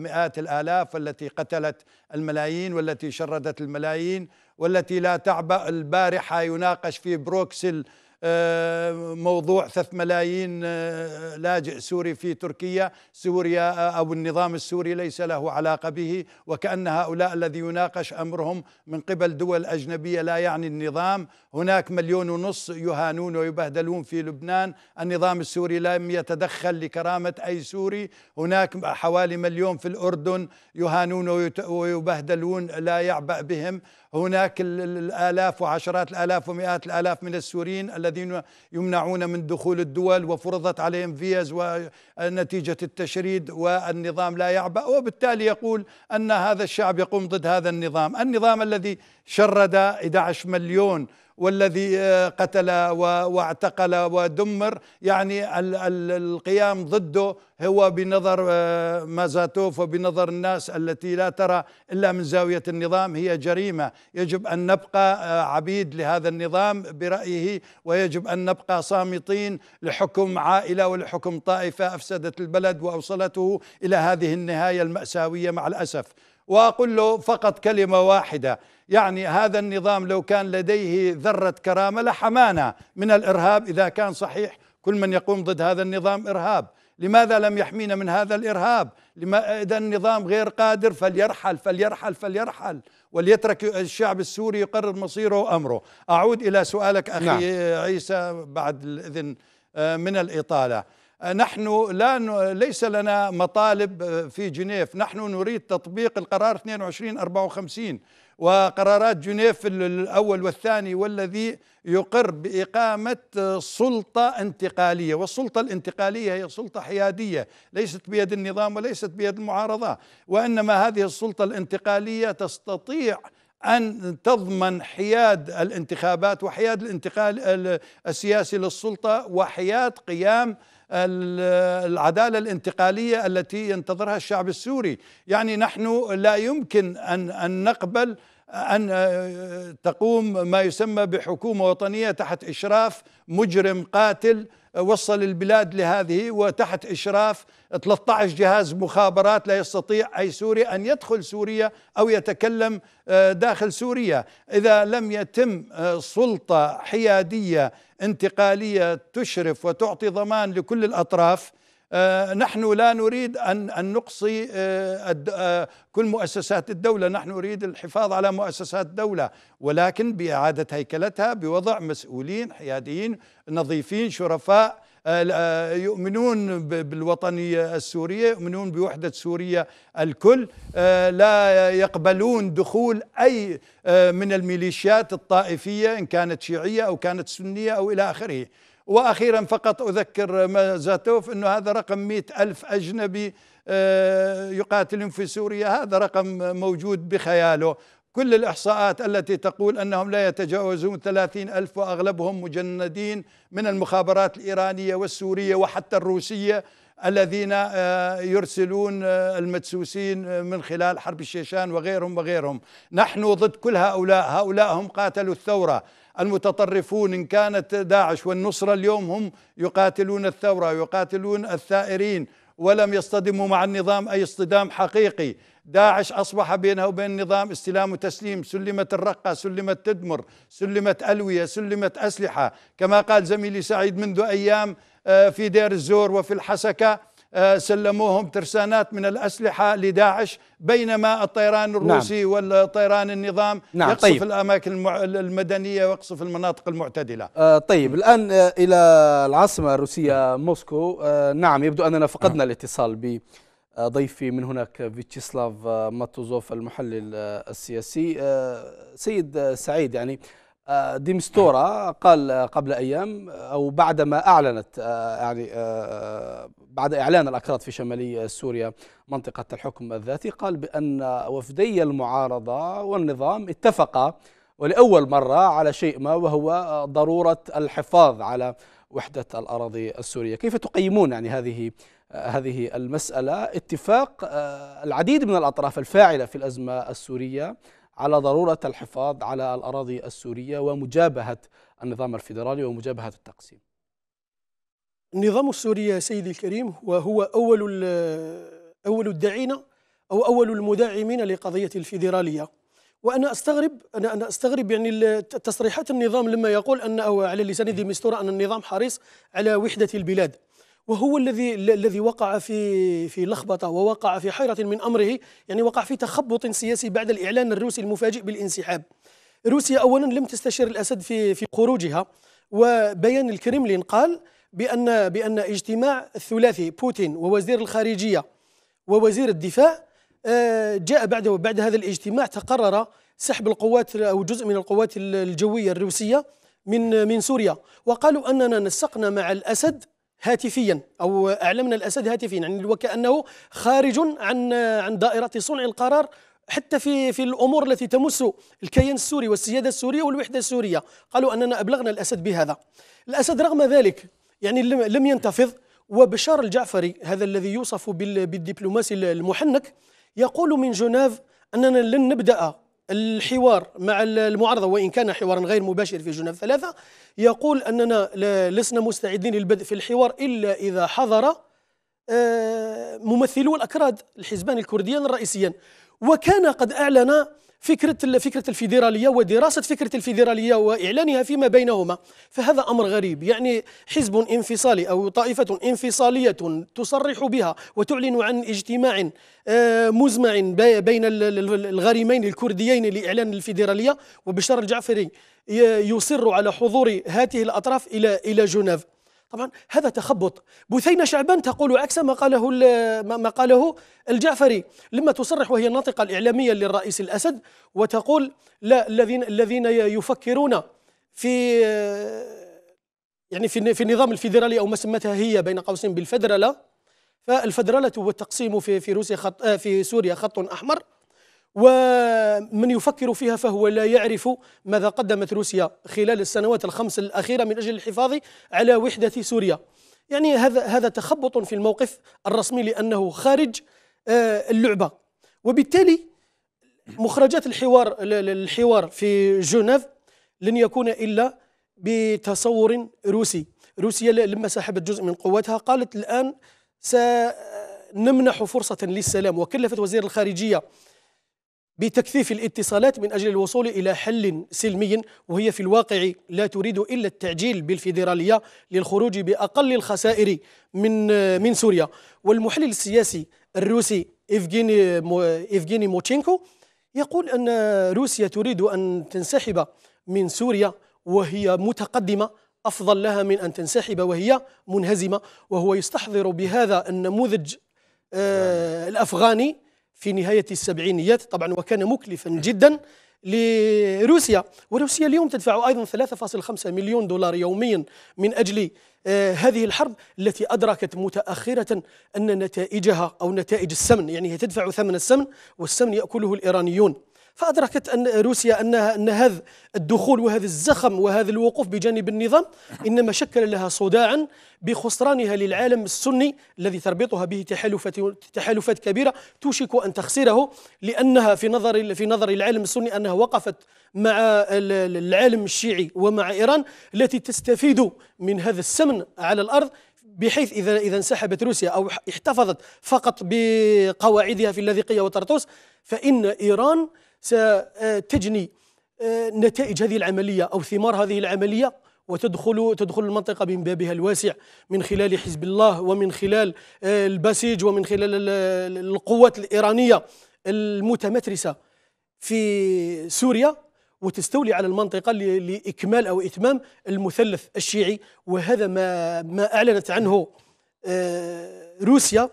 مئات الآلاف والتي قتلت الملايين والتي شردت الملايين والتي لا تعبأ البارحة يناقش في بروكسل آه، موضوع ثلاث ملايين آه، لاجئ سوري في تركيا سوريا آه، أو النظام السوري ليس له علاقة به وكأن هؤلاء الذي يناقش أمرهم من قبل دول أجنبية لا يعني النظام هناك مليون ونص يهانون ويبهدلون في لبنان النظام السوري لم يتدخل لكرامة أي سوري هناك حوالي مليون في الأردن يهانون ويبهدلون لا يعبأ بهم هناك الآلاف وعشرات الآلاف ومئات الآلاف من السوريين الذين يمنعون من دخول الدول وفرضت عليهم فيز ونتيجة التشريد والنظام لا يعبأ وبالتالي يقول أن هذا الشعب يقوم ضد هذا النظام النظام الذي شرد 11 مليون والذي آه، قتل واعتقل ودمر يعني القيام ضده هو بنظر آه، مازاتوف وبنظر الناس التي لا ترى الا من زاويه النظام هي جريمه يجب ان نبقى آه، عبيد لهذا النظام برايه ويجب ان نبقى صامتين لحكم عائله ولحكم طائفه افسدت البلد واوصلته الى هذه النهايه الماساويه مع الاسف واقول له فقط كلمه واحده يعني هذا النظام لو كان لديه ذره كرامه لحمانا من الارهاب اذا كان صحيح كل من يقوم ضد هذا النظام ارهاب لماذا لم يحمينا من هذا الارهاب لما اذا النظام غير قادر فليرحل فليرحل فليرحل وليترك الشعب السوري يقرر مصيره وامره اعود الى سؤالك اخي نعم. عيسى بعد الاذن آه، من الاطاله نحن لا ليس لنا مطالب آه، في جنيف نحن نريد تطبيق القرار 2254 وقرارات جنيف الأول والثاني والذي يقر بإقامة آه، سلطة انتقالية والسلطة الانتقالية هي سلطة حيادية ليست بيد النظام وليست بيد المعارضة وإنما هذه السلطة الانتقالية تستطيع أن تضمن حياد الانتخابات وحياد الانتقال السياسي للسلطة وحياد قيام العداله الانتقاليه التي ينتظرها الشعب السوري، يعني نحن لا يمكن ان ان نقبل ان آه، تقوم ما يسمى بحكومه وطنيه تحت اشراف مجرم قاتل آه، وصل البلاد لهذه وتحت اشراف 13 جهاز مخابرات لا يستطيع اي سوري ان يدخل سوريا او يتكلم آه، داخل سوريا، اذا لم يتم سلطه حياديه انتقاليه تشرف وتعطي ضمان لكل الاطراف آه، نحن لا نريد ان ان نقصي آه، آه، كل مؤسسات الدوله، نحن نريد الحفاظ على مؤسسات الدوله ولكن باعاده هيكلتها بوضع مسؤولين حياديين نظيفين شرفاء آه، آه، يؤمنون بالوطنية السورية يؤمنون بوحدة سوريا الكل آه، لا يقبلون دخول أي من الميليشيات الطائفية إن كانت شيعية أو كانت سنية أو إلى آخره وأخيرا فقط أذكر زاتوف أنه هذا رقم مئة ألف أجنبي يقاتلون في سوريا هذا رقم موجود بخياله كل الإحصاءات التي تقول أنهم لا يتجاوزون ثلاثين ألف وأغلبهم مجندين من المخابرات الإيرانية والسورية وحتى الروسية الذين آه، يرسلون آه، المدسوسين آه، من خلال حرب الشيشان وغيرهم وغيرهم نحن ضد كل هؤلاء هؤلاء هم قاتلوا الثورة المتطرفون إن كانت داعش والنصرة اليوم هم يقاتلون الثورة يقاتلون الثائرين ولم يصطدموا مع النظام أي اصطدام حقيقي داعش أصبح بينها وبين النظام استلام وتسليم سلمة الرقة سلمة تدمر سلمة ألوية سلمة أسلحة كما قال زميلي سعيد منذ أيام آه، في دير الزور وفي الحسكة آه، سلموهم ترسانات من الأسلحة لداعش بينما الطيران نعم. الروسي نعم. والطيران النظام نعم. يقصف طيب. الأماكن المع... المدنية ويقصف المناطق المعتدلة آه طيب الآن آه، إلى العاصمة الروسية موسكو آه نعم يبدو أننا فقدنا آه. الاتصال ب ضيفي من هناك فيتشيسلاف ماتوزوف المحلل آه، السياسي سيد سعيد يعني ديمستورا قال قبل ايام او بعدما اعلنت يعني بعد إعلان الأكراد في شمالي سوريا منطقة الحكم الذاتي قال بأن وفدي المعارضة والنظام اتفقا ولأول مرة على شيء ما وهو ضرورة الحفاظ على وحدة الأراضي السورية كيف تقيمون يعني هذه هذه المسألة اتفاق آه، العديد من الأطراف الفاعلة في الأزمة السورية على ضرورة الحفاظ على الأراضي السورية ومجابهة النظام الفيدرالي ومجابهة التقسيم النظام السوري يا سيدي الكريم وهو أول أول الداعين أو أول المداعمين لقضية الفيدرالية وأنا أستغرب أنا أنا أستغرب يعني تصريحات النظام لما يقول أن أو على لسان ديمستورا أن النظام حريص على وحدة البلاد وهو الذي الذي وقع في في لخبطه ووقع في حيره من امره يعني وقع في تخبط سياسي بعد الاعلان الروسي المفاجئ بالانسحاب روسيا اولا لم تستشر الاسد في في خروجها وبيان الكرملين قال بأن بأن اجتماع الثلاثي بوتين ووزير الخارجية ووزير الدفاع آه، جاء بعد بعد هذا الاجتماع تقرر سحب القوات أو جزء من القوات الجوية الروسية من من سوريا وقالوا أننا نسقنا مع الأسد هاتفيا او اعلمنا الاسد هاتفيا يعني وكانه خارج عن عن دائره صنع القرار حتى في في الامور التي تمس الكيان السوري والسياده السوريه والوحده السوريه قالوا اننا ابلغنا الاسد بهذا الاسد رغم ذلك يعني لم ينتفض وبشار الجعفري هذا الذي يوصف بالدبلوماسي المحنك يقول من جنيف أننا لن نبدأ الحوار مع المعارضة وإن كان حوارا غير مباشر في جنيف ثلاثة يقول أننا لسنا مستعدين للبدء في الحوار إلا إذا حضر آه، ممثلو الأكراد الحزبان الكرديان الرئيسيان وكان قد أعلن فكرة فكرة الفيدرالية ودراسة فكرة الفيدرالية وإعلانها فيما بينهما فهذا أمر غريب يعني حزب انفصالي أو طائفة انفصالية تصرح بها وتعلن عن اجتماع آه، مزمع بين الغريمين الكرديين لإعلان الفيدرالية وبشار الجعفري يصر على حضور هذه الأطراف إلى إلى جنيف طبعا هذا تخبط بثينة شعبان تقول عكس ما قاله ما قاله الجعفري لما تصرح وهي الناطقة الإعلامية للرئيس الأسد وتقول لا الذين الذين يفكرون في يعني في في النظام الفيدرالي او ما سمتها هي بين قوسين بالفدرله فالفدرله والتقسيم في في روسيا خط في سوريا خط احمر ومن يفكر فيها فهو لا يعرف ماذا قدمت روسيا خلال السنوات الخمس الأخيرة من أجل الحفاظ على وحدة سوريا يعني هذا هذا تخبط في الموقف الرسمي لأنه خارج آه، اللعبة وبالتالي مخرجات الحوار الحوار في جنيف لن يكون إلا بتصور روسي روسيا لما سحبت جزء من قواتها قالت الآن سنمنح فرصة للسلام وكلفت وزير الخارجية بتكثيف الاتصالات من أجل الوصول إلى حل سلمي وهي في الواقع لا تريد إلا التعجيل بالفيدرالية للخروج بأقل الخسائر من من سوريا والمحلل السياسي الروسي إفغيني ايفغيني موتشينكو يقول أن روسيا تريد أن تنسحب من سوريا وهي متقدمة أفضل لها من أن تنسحب وهي منهزمة وهو يستحضر بهذا النموذج آه، الأفغاني في نهاية السبعينيات طبعا وكان مكلفا جدا لروسيا وروسيا اليوم تدفع أيضا 3.5 مليون دولار يوميا من أجل آه، هذه الحرب التي أدركت متأخرة أن نتائجها أو نتائج السمن يعني هي تدفع ثمن السمن والسمن يأكله الإيرانيون فأدركت أن روسيا أنها أن هذا الدخول وهذا الزخم وهذا الوقوف بجانب النظام إنما شكل لها صداعا بخسرانها للعالم السني الذي تربطها به تحالفات تحالفات كبيرة توشك أن تخسره لأنها في نظر في نظر العالم السني أنها وقفت مع العالم الشيعي ومع إيران التي تستفيد من هذا السمن على الأرض بحيث إذا إذا انسحبت روسيا أو احتفظت فقط بقواعدها في اللاذقية وطرطوس فإن إيران ستجني آه، نتائج هذه العملية أو ثمار هذه العملية وتدخل تدخل المنطقة من بابها الواسع من خلال حزب الله ومن خلال آه، البسيج ومن خلال القوات الإيرانية المتمترسة في سوريا وتستولي على المنطقة لإكمال أو إتمام المثلث الشيعي وهذا ما ما أعلنت عنه آه، روسيا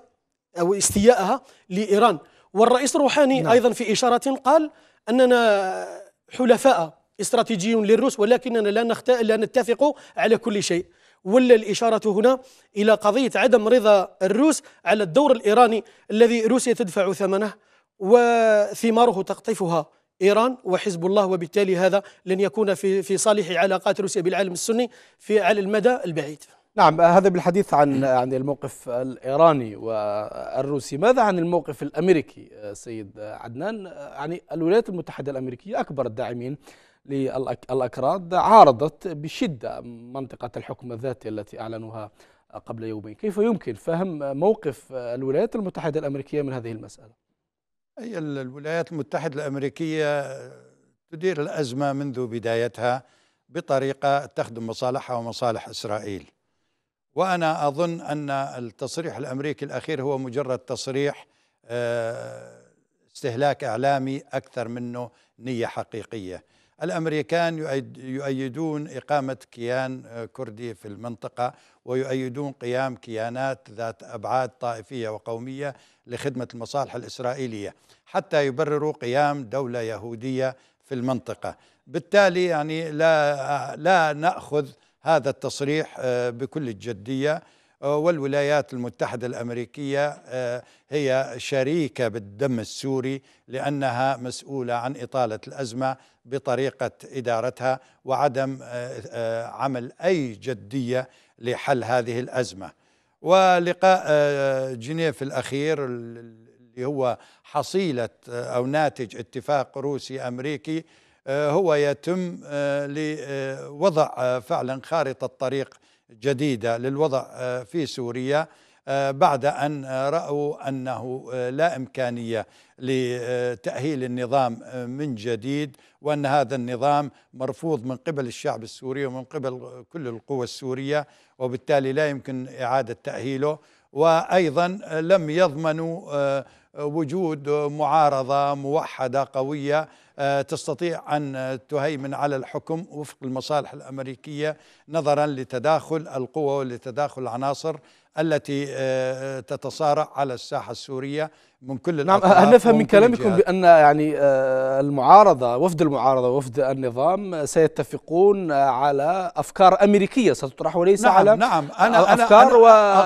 أو استياءها لإيران والرئيس الروحاني نعم. أيضا في إشارة قال أننا حلفاء استراتيجيون للروس ولكننا لا, نخت... لا نتفق على كل شيء ولا الإشارة هنا إلى قضية عدم رضا الروس على الدور الإيراني الذي روسيا تدفع ثمنه وثماره تقطفها ايران وحزب الله وبالتالي هذا لن يكون في في صالح علاقات روسيا بالعالم السني في على المدى البعيد نعم هذا بالحديث عن عن الموقف الايراني والروسي، ماذا عن الموقف الامريكي سيد عدنان؟ يعني الولايات المتحده الامريكيه اكبر الداعمين للاكراد عارضت بشده منطقه الحكم الذاتي التي اعلنوها قبل يومين، كيف يمكن فهم موقف الولايات المتحده الامريكيه من هذه المساله؟ هي الولايات المتحده الامريكيه تدير الازمه منذ بدايتها بطريقه تخدم مصالحها ومصالح اسرائيل. وأنا أظن أن التصريح الأمريكي الأخير هو مجرد تصريح آه، استهلاك إعلامي أكثر منه نية حقيقية الامريكان يؤيدون اقامه كيان آه، كردي في المنطقه ويؤيدون قيام كيانات ذات ابعاد طائفيه وقوميه لخدمه المصالح الاسرائيليه حتى يبرروا قيام دوله يهوديه في المنطقه بالتالي يعني لا آه، لا ناخذ هذا التصريح آه، بكل الجدية آه، والولايات المتحدة الأمريكية آه، هي شريكة بالدم السوري لأنها مسؤولة عن إطالة الأزمة بطريقة إدارتها وعدم عمل أي جدية لحل هذه الأزمة ولقاء جنيف الأخير اللي هو حصيلة أو ناتج اتفاق روسي أمريكي آه، هو يتم آه، لوضع آه، فعلا خارطة طريق جديدة للوضع في سوريا بعد أن رأوا أنه لا إمكانية لتأهيل النظام من جديد وأن هذا النظام مرفوض من قبل الشعب السوري ومن قبل كل القوى السورية وبالتالي لا يمكن إعادة تأهيله وأيضا لم يضمنوا وجود معارضة موحدة قوية آه، تستطيع أن تهيمن على الحكم وفق المصالح الأمريكية نظرا لتداخل القوى ولتداخل العناصر التي آه، تتصارع على الساحة السورية من كل نعم هل نفهم من كلامكم بأن يعني آه، المعارضة وفد المعارضة وفد النظام سيتفقون على أفكار أمريكية ستطرح وليس نعم على نعم أنا أفكار أنا أنا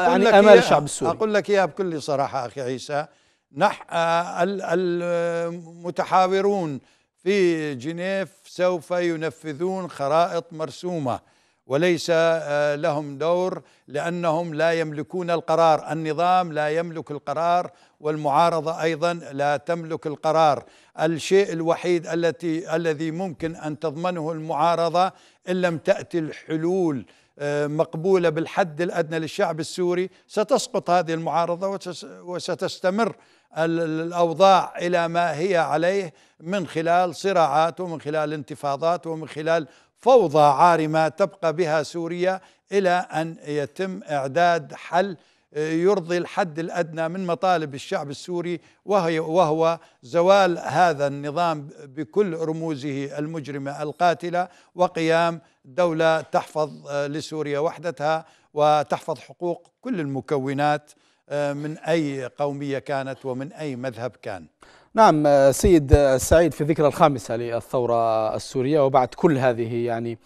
ويعني أمال الشعب السوري أقول لك إياها بكل صراحة أخي عيسى نح آه، المتحاورون في جنيف سوف ينفذون خرائط مرسومه وليس آه، لهم دور لانهم لا يملكون القرار، النظام لا يملك القرار والمعارضه ايضا لا تملك القرار، الشيء الوحيد التي الذي ممكن ان تضمنه المعارضه ان لم تاتي الحلول آه، مقبوله بالحد الادنى للشعب السوري ستسقط هذه المعارضه وستستمر الأوضاع إلى ما هي عليه من خلال صراعات ومن خلال انتفاضات ومن خلال فوضى عارمة تبقى بها سوريا إلى أن يتم إعداد حل آه، يرضي الحد الادنى من مطالب الشعب السوري وهي وهو زوال هذا النظام بكل رموزه المجرمه القاتله وقيام دوله تحفظ آه، لسوريا وحدتها وتحفظ حقوق كل المكونات آه، من أي قومية كانت ومن أي مذهب كان نعم آه، سيد آه، سعيد في ذكرى الخامسة للثورة السورية وبعد كل هذه يعني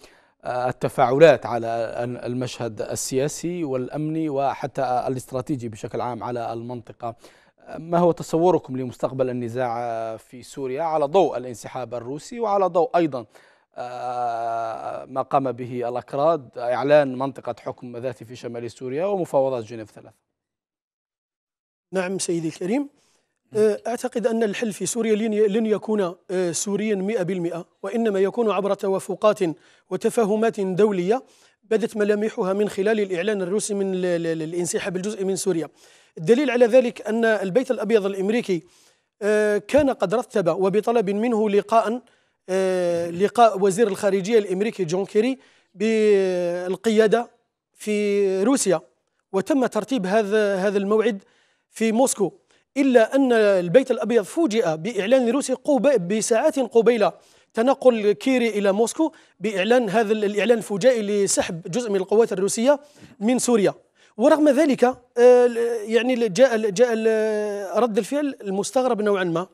التفاعلات على المشهد السياسي والأمني وحتى الاستراتيجي بشكل عام على المنطقة ما هو تصوركم لمستقبل النزاع في سوريا على ضوء الانسحاب الروسي وعلى ضوء أيضا ما قام به الأكراد إعلان منطقة حكم ذاتي في شمال سوريا ومفاوضات جنيف ثلاثة نعم سيدي الكريم آه، أعتقد أن الحل في سوريا لن يكون آه، سوريا 100% وإنما يكون عبر توافقات وتفاهمات دولية بدت ملامحها من خلال الإعلان الروسي من الانسحاب الجزء من سوريا الدليل على ذلك أن البيت الأبيض الأمريكي آه، كان قد رتب وبطلب منه لقاء لقاء وزير الخارجية الأمريكي جون كيري بالقيادة في روسيا وتم ترتيب هذا هذا الموعد في موسكو إلا أن البيت الأبيض فوجئ بإعلان روسي بساعات قبيل تنقل كيري إلى موسكو بإعلان هذا الإعلان الفجائي لسحب جزء من القوات الروسية من سوريا ورغم ذلك آه، يعني جاء جاء رد الفعل المستغرب نوعا ما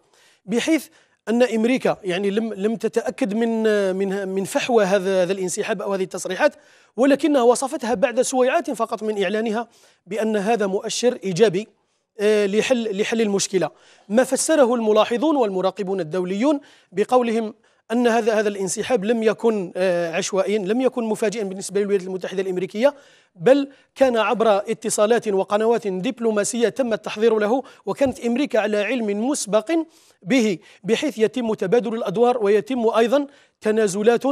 بحيث ان امريكا يعني لم لم تتاكد من من من فحوى هذا هذا الانسحاب او هذه التصريحات ولكنها وصفتها بعد سويعات فقط من اعلانها بان هذا مؤشر ايجابي آه، لحل لحل المشكله ما فسره الملاحظون والمراقبون الدوليون بقولهم ان هذا هذا الانسحاب لم يكن آه، عشوائيا لم يكن مفاجئا بالنسبه للولايات المتحده الامريكيه بل كان عبر اتصالات وقنوات دبلوماسيه تم التحضير له وكانت امريكا على علم مسبق به بحيث يتم تبادل الادوار ويتم ايضا تنازلات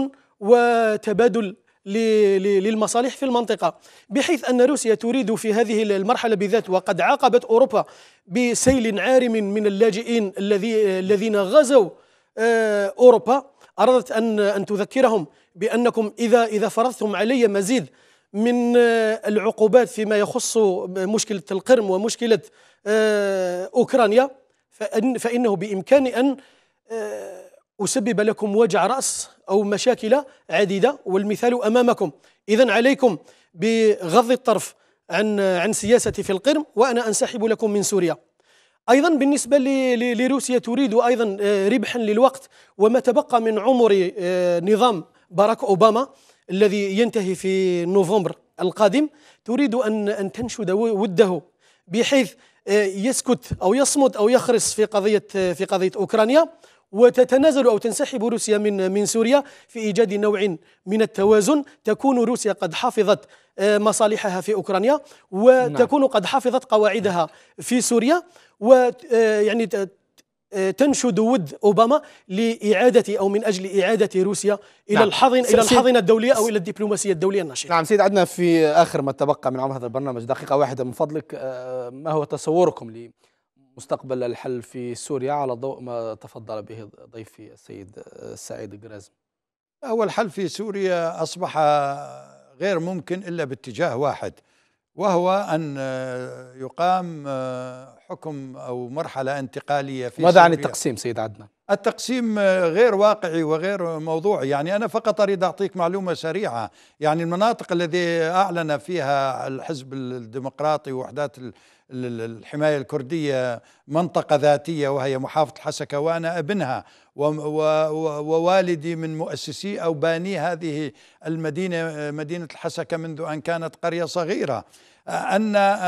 وتبادل للمصالح في المنطقة بحيث أن روسيا تريد في هذه المرحلة بالذات وقد عاقبت أوروبا بسيل عارم من اللاجئين الذين غزوا آه، أوروبا أردت أن أن تذكرهم بأنكم إذا إذا فرضتم علي مزيد من آه، العقوبات فيما يخص مشكلة القرم ومشكلة آه، أوكرانيا فإنه بإمكاني أن أسبب لكم وجع رأس أو مشاكل عديدة والمثال أمامكم إذا عليكم بغض الطرف عن عن سياستي في القرم وأنا أنسحب لكم من سوريا ايضا بالنسبه لروسيا تريد ايضا آه، ربحا للوقت وما تبقى من عمر آه، نظام باراك اوباما الذي ينتهي في نوفمبر القادم تريد ان ان تنشد وده بحيث آه، يسكت او يصمت او يخرس في قضيه في قضيه اوكرانيا وتتنازل أو تنسحب روسيا من من سوريا في إيجاد نوع من التوازن تكون روسيا قد حفظت آه، مصالحها في أوكرانيا وتكون نعم. قد حفظت قواعدها في سوريا و آه، يعني آه، تنشد ود اوباما لاعاده او من اجل اعاده روسيا الى نعم. الحضن الى الحاضنه الدوليه او الى الدبلوماسيه الدوليه النشطه. نعم سيد عدنا في اخر ما تبقى من عمر هذا البرنامج دقيقه واحده من فضلك ما هو تصوركم مستقبل الحل في سوريا على ضوء ما تفضل به ضيفي السيد آه، سعيد قرازم هو الحل في سوريا أصبح غير ممكن إلا باتجاه واحد وهو أن آه، يقام آه، حكم أو مرحلة انتقالية في ماذا عن التقسيم سيد عدنان؟ التقسيم غير واقعي وغير موضوعي يعني أنا فقط أريد أعطيك معلومة سريعة يعني المناطق التي أعلن فيها الحزب الديمقراطي ووحدات الحماية الكردية منطقة ذاتية وهي محافظة حسكة وأنا ابنها ووالدي من مؤسسي أو باني هذه المدينة مدينة الحسكة منذ أن كانت قرية صغيرة أن آه،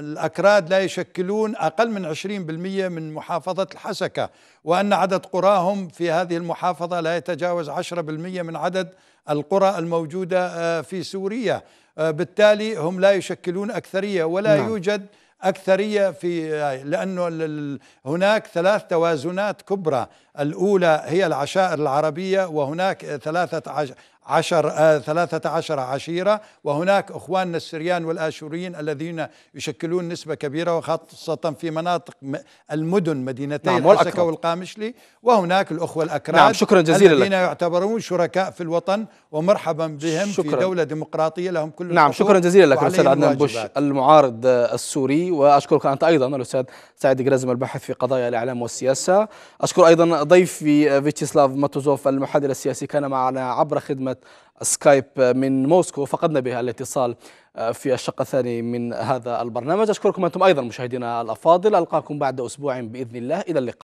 الأكراد لا يشكلون أقل من 20% من محافظة الحسكة وأن عدد قراهم في هذه المحافظة لا يتجاوز 10% من عدد القرى الموجودة آه، في سوريا آه، بالتالي هم لا يشكلون أكثرية ولا نعم. يوجد أكثرية في آه، لأنه هناك ثلاث توازنات كبرى الأولى هي العشائر العربية وهناك ثلاثة عشر آه ثلاثة عشر عشيرة وهناك أخواننا السريان والآشوريين الذين يشكلون نسبة كبيرة وخاصة في مناطق المدن مدينتي نعم الأسكة والقامشلي وهناك الأخوة الأكراد نعم شكرا جزيلا الذين لك. يعتبرون شركاء في الوطن ومرحبا بهم شكرا. في دولة ديمقراطية لهم كل نعم شكرا جزيلا لك الأستاذ عدنان بوش المعارض السوري وأشكرك أنت أيضا الأستاذ سعيد جرازم الباحث في قضايا الإعلام والسياسة أشكر أيضا ضيفي فيتشيسلاف ماتوزوف المحلل السياسي كان معنا عبر خدمة سكايب من موسكو فقدنا بها الاتصال آه، في الشق الثاني من هذا البرنامج أشكركم أنتم أيضا مشاهدينا الأفاضل ألقاكم بعد أسبوع بإذن الله إلى اللقاء